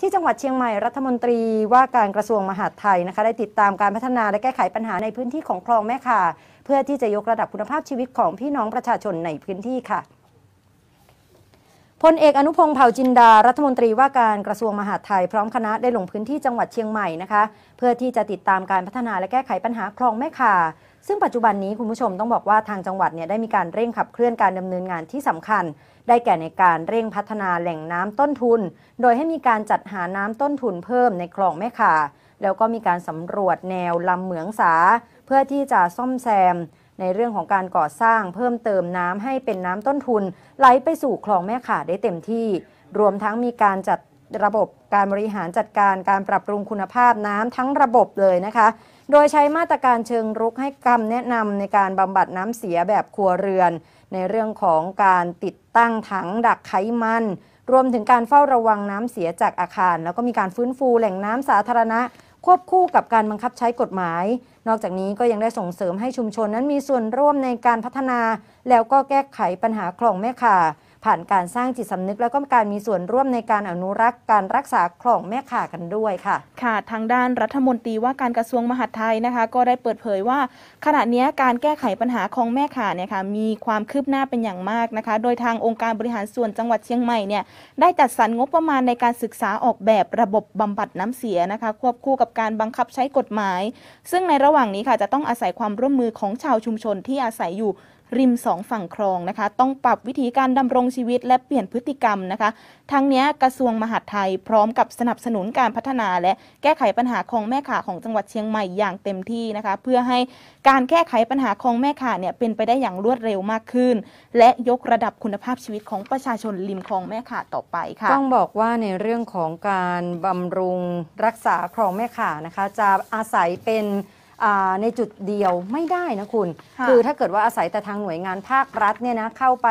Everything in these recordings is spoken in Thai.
ที่จังหวัดเชียงใหม่รัฐมนตรีว่าการกระทรวงมหาดไทยนะคะได้ติดตามการพัฒนาและแก้ไขปัญหาในพื้นที่ของคลองแม่ข่าเพื่อที่จะยกระดับคุณภาพชีวิตของพี่น้องประชาชนในพื้นที่ค่ะพลเอกอนุพงศ์เผ่าจินดา รัฐมนตรีว่าการกระทรวงมหาดไทย พร้อมคณะได้ลงพื้นที่จังหวัดเชียงใหม่นะคะเพื่อที่จะติดตามการพัฒนาและแก้ไขปัญหาคลองแม่ข่าซึ่งปัจจุบันนี้คุณผู้ชมต้องบอกว่าทางจังหวัดเนี่ยได้มีการเร่งขับเคลื่อนการดำเนินงานที่สำคัญ ได้แก่ในการเร่งพัฒนาแหล่งน้ำต้นทุน โดยให้มีการจัดหาน้ำต้นทุนเพิ่มในคลองแม่ข่าแล้วก็มีการสำรวจแนวลำเหมืองสา เพื่อที่จะซ่อมแซม ในเรื่องของการก่อสร้างเพิ่มเติมน้ำให้เป็นน้ำต้นทุน ไหลไปสู่คลองแม่ข่าได้เต็มที่ รวมทั้งมีการจัดระบบการบริหารจัดการการปรับปรุงคุณภาพน้ำทั้งระบบเลยนะคะ โดยใช้มาตรการเชิงรุกให้คำแนะนำในการบำบัดน้ำเสียแบบครัวเรือน ในเรื่องของการติดตั้งถังดักไขมันรวมถึงการเฝ้าระวังน้ำเสียจากอาคาร แล้วก็มีการฟื้นฟูแหล่งน้ำสาธารณะ ควบคู่กับการบังคับใช้กฎหมาย นอกจากนี้ก็ยังได้ส่งเสริมให้ชุมชนนั้นมีส่วนร่วมในการพัฒนา แล้วก็แก้ไขปัญหาคลองแม่ข่าผ่านการสร้างจิตสำนึกแล้วก็การมีส่วนร่วมในการอนุรักษ์ การรักษาคลองแม่ข่ากันด้วยค่ะ ค่ะทางด้านรัฐมนตรีว่าการกระทรวงมหาดไทยนะคะ ก็ได้เปิดเผยว่า ขณะนี้การแก้ไขปัญหาคลองแม่ข่าเนี่ยค่ะ มีความคืบหน้าเป็นอย่างมากนะคะ โดยทางองค์การบริหารส่วนจังหวัดเชียงใหม่เนี่ยได้จัดสรรงบประมาณในการศึกษาออกแบบ ระบบบำบัดน้ำเสียนะคะควบคู่กับการบังคับใช้กฎหมาย ซึ่งในระหว่างนี้ค่ะจะต้องอาศัยความร่วมมือของชาวชุมชนที่อาศัยอยู่ริมสองฝั่งคลองนะคะต้องปรับวิธีการดำรงชีวิต และเปลี่ยนพฤติกรรมนะคะ ทั้งนี้กระทรวงมหาดไทยพร้อมกับสนับสนุนการพัฒนา และแก้ไขปัญหาคลองแม่ ขา ของจังหวัดเชียงใหม่อย่างเต็มที่นะคะ เพื่อให้การแก้ไขปัญหาคลองแม่ขาเนี่ยเป็นไปได้อย่างรวดเร็วมากขึ้น และยกระดับคุณภาพชีวิตของประชาชนริมคลองแม่ขาต่อไปค่ะ ต้องบอกว่าในเรื่องของการบำรุงรักษาคลองแม่ขานะคะจะอาศัยเป็นในจุดเดียวไม่ได้นะคุณ คือถ้าเกิดว่าอาศัยแต่ทางหน่วยงานภาครัฐเนี่ยนะเข้าไป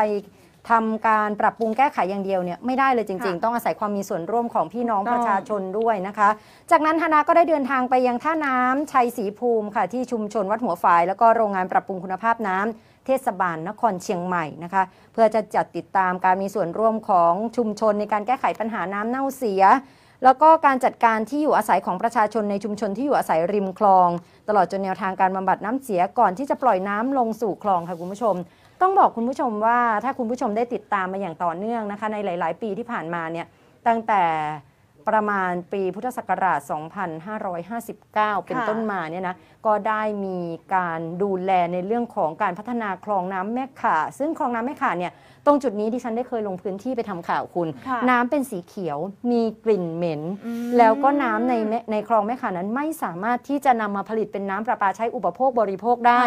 ทำการปรับปรุงแก้ไขอย่างเดียวเนี่ยไม่ได้เลยจริง ๆ ต้องอาศัยความมีส่วนร่วมของพี่น้องประชาชนด้วยนะคะ จากนั้นธนาก็ได้เดินทางไปยังท่าน้ำชัยศรีภูมิค่ะที่ชุมชนวัดหัวฝาย แล้วก็โรงงานปรับปรุงคุณภาพน้ำ เทศบาลนครเชียงใหม่นะคะเพื่อจะจัดติดตามการมีส่วนร่วมของชุมชนในการแก้ไขปัญหาน้ำเน่าเสียแล้วก็การจัดการที่อยู่อาศัยของประชาชน ในชุมชนที่อยู่อาศัยริมคลอง ตลอดจนแนวทางการบำบัดน้ำเสียก่อนที่จะปล่อยน้ำลงสู่คลองค่ะคุณผู้ชม ต้องบอกคุณผู้ชมว่าถ้าคุณผู้ชมได้ติดตามมาอย่างต่อเนื่องนะคะ ในหลายๆ ปีที่ผ่านมาเนี่ยตั้งแต่ประมาณปีพุทธศักราช 2559 เป็นต้นมาเนี่ยนะ ก็ได้มีการดูแลในเรื่องของการพัฒนาคลองน้ำแม่ข่า ซึ่งคลองน้ำแม่ข่าเนี่ย ตรงจุดนี้ดิฉันได้เคยลงพื้นที่ไปทำข่าวคุณคน้ำเป็นสีเขียว มีกลิ่นเหม็นมแล้วก็น้ำในในคลองแม่ข่านั้นไม่สามารถที่จะนำมาผลิตเป็นน้ำประปาใช้อุปโภคบริโภคได้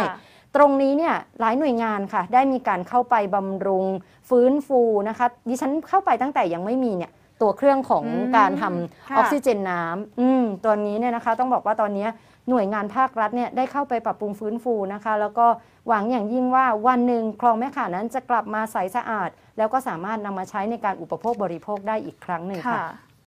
ตรงนี้เนี่ยหลายหน่วยงานค่ะ ได้มีการเข้าไปบำรุงฟื้นฟูนะคะ ดิฉันเข้าไปตั้งแต่ยังไม่มีเนี่ยตัวเครื่องของการทำออกซิเจนน้ำตัวนี้เนี่ยนะคะ ต้องบอกว่าตอนนี้หน่วยงานภาครัฐเนี่ยได้เข้าไปปรับปรุงฟื้นฟูนะคะ แล้วก็หวังอย่างยิ่งว่าวันหนึ่งคลองแม่ข่านั้นจะกลับมาใสสะอาด แล้วก็สามารถนำมาใช้ในการอุปโภคบริโภคได้อีกครั้งหนึ่งค่ะ